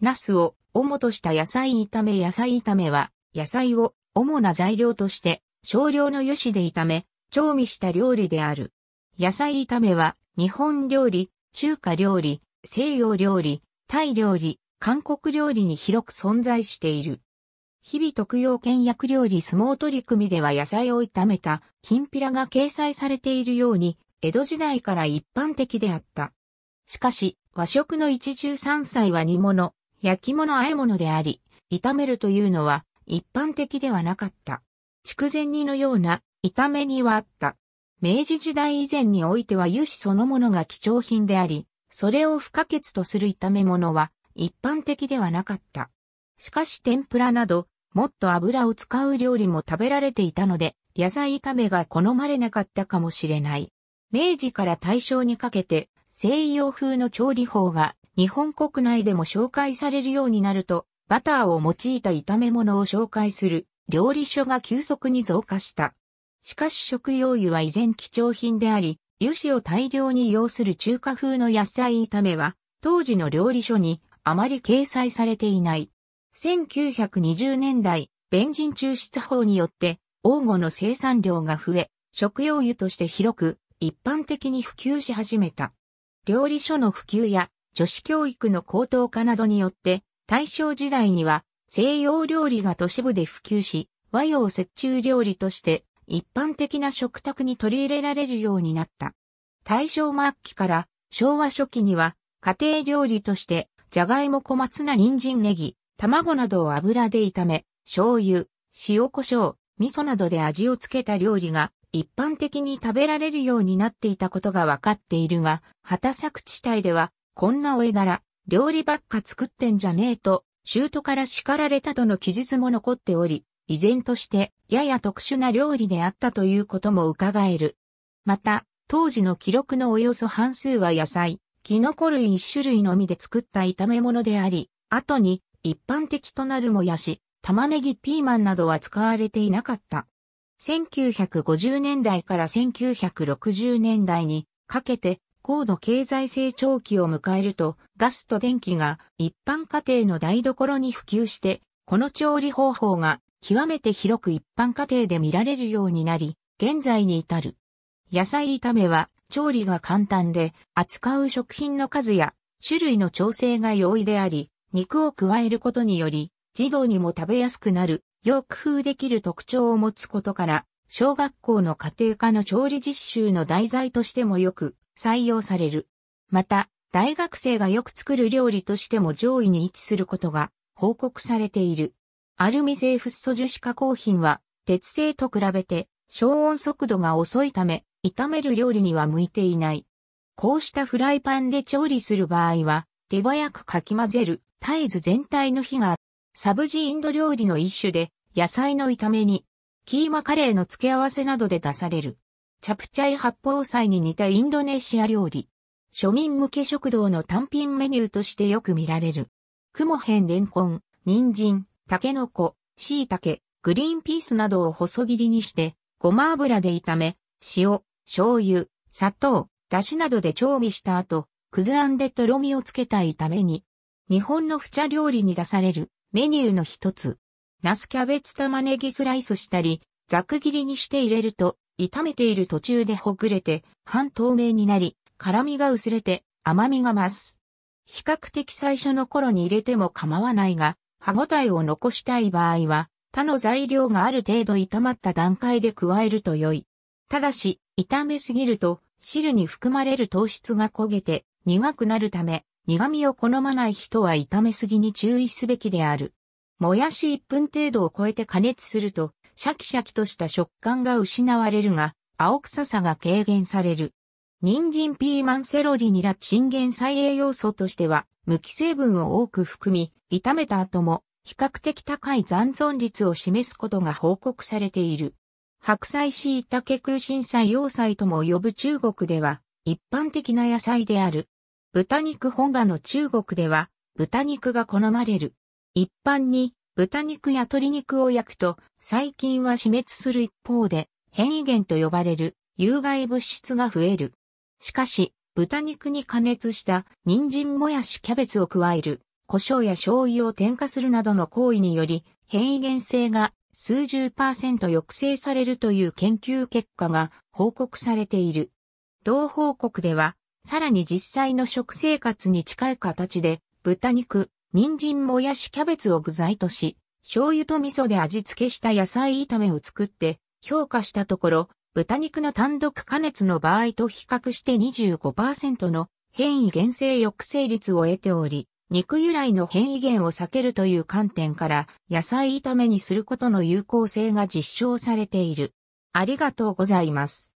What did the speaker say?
ナスを主とした野菜炒め野菜炒めは、野菜を主な材料として少量の油脂で炒め、調味した料理である。野菜炒めは、日本料理、中華料理、西洋料理、タイ料理、韓国料理に広く存在している。日々特用倹約料理相撲取り組みでは野菜を炒めた、金ピラが掲載されているように、江戸時代から一般的であった。しかし、和食の一汁三菜は煮物、焼き物和え物であり、炒めるというのは一般的ではなかった。筑前煮のような炒め煮はあった。明治時代以前においては油脂そのものが貴重品であり、それを不可欠とする炒め物は一般的ではなかった。しかし天ぷらなど、もっと油を使う料理も食べられていたので、野菜炒めが好まれなかったかもしれない。明治から大正にかけて西洋風の調理法が日本国内でも紹介されるようになると、バターを用いた炒め物を紹介する料理書が急速に増加した。しかし食用油は依然貴重品であり、油脂を大量に要する中華風の野菜炒めは、当時の料理書にあまり掲載されていない。1920年代、ベンジン抽出法によって、黄金の生産量が増え、食用油として広く、一般的に普及し始めた。料理書の普及や女子教育の高等化などによって、大正時代には西洋料理が都市部で普及し、和洋折衷料理として一般的な食卓に取り入れられるようになった。大正末期から昭和初期には家庭料理としてじゃがいも小松菜人参ネギ、卵などを油で炒め、醤油、塩胡椒、味噌などで味をつけた料理が一般的に食べられるようになっていたことがわかっているが、畑作地帯ではこんなお絵ら、料理ばっか作ってんじゃねえと、トから叱られたとの記述も残っており、依然としてやや特殊な料理であったということも伺える。また、当時の記録のおよそ半数は野菜、キノコ類一種類のみで作った炒め物であり、後に一般的となるもやし、玉ねぎピーマンなどは使われていなかった。1950年代から1960年代にかけて高度経済成長期を迎えると、ガスと電気が一般家庭の台所に普及して、この調理方法が極めて広く一般家庭で見られるようになり、現在に至る。野菜炒めは調理が簡単で、扱う食品の数や種類の調整が容易であり、肉を加えることにより、児童にも食べやすくなる、よく工夫できる特徴を持つことから、小学校の家庭科の調理実習の題材としてもよく採用される。また、大学生がよく作る料理としても上位に位置することが報告されている。アルミ製フッ素樹脂加工品は、鉄製と比べて消音速度が遅いため、炒める料理には向いていない。こうしたフライパンで調理する場合は、手早くかき混ぜる、絶えず全体の火が、サブジインド料理の一種で、野菜の炒めに、キーマカレーの付け合わせなどで出される。チャプチャイ八宝菜に似たインドネシア料理。庶民向け食堂の単品メニューとしてよく見られる。ヘンレンコン、人参、タケノコ、シイタケ、グリーンピースなどを細切りにして、ごま油で炒め、塩、醤油、砂糖、だしなどで調味した後、くずあんでとろみをつけた炒めに、日本の不茶料理に出されるメニューの一つ。ナスキャベツ玉ねぎスライスしたり、ざく切りにして入れると、炒めている途中でほぐれて、半透明になり、辛味が薄れて甘みが増す。比較的最初の頃に入れても構わないが、歯ごたえを残したい場合は、他の材料がある程度炒まった段階で加えると良い。ただし、炒めすぎると、汁に含まれる糖質が焦げて苦くなるため、苦味を好まない人は炒めすぎに注意すべきである。もやし1分程度を超えて加熱すると、シャキシャキとした食感が失われるが、青臭さが軽減される。人参ピーマンセロリニラチンゲン菜栄養素としては、無機成分を多く含み、炒めた後も比較的高い残存率を示すことが報告されている。白菜たけ、空心菜洋菜とも呼ぶ中国では、一般的な野菜である。豚肉本場の中国では、豚肉が好まれる。一般に、豚肉や鶏肉を焼くと細菌は死滅する一方で変異源と呼ばれる有害物質が増える。しかし、豚肉に加熱した人参もやしキャベツを加える、胡椒や醤油を添加するなどの行為により変異源性が数十パーセント抑制されるという研究結果が報告されている。同報告では、さらに実際の食生活に近い形で豚肉、人参もやしキャベツを具材とし、醤油と味噌で味付けした野菜炒めを作って評価したところ、豚肉の単独加熱の場合と比較して25%の変異原性抑制率を得ており、肉由来の変異源を避けるという観点から野菜炒めにすることの有効性が実証されている。ありがとうございます。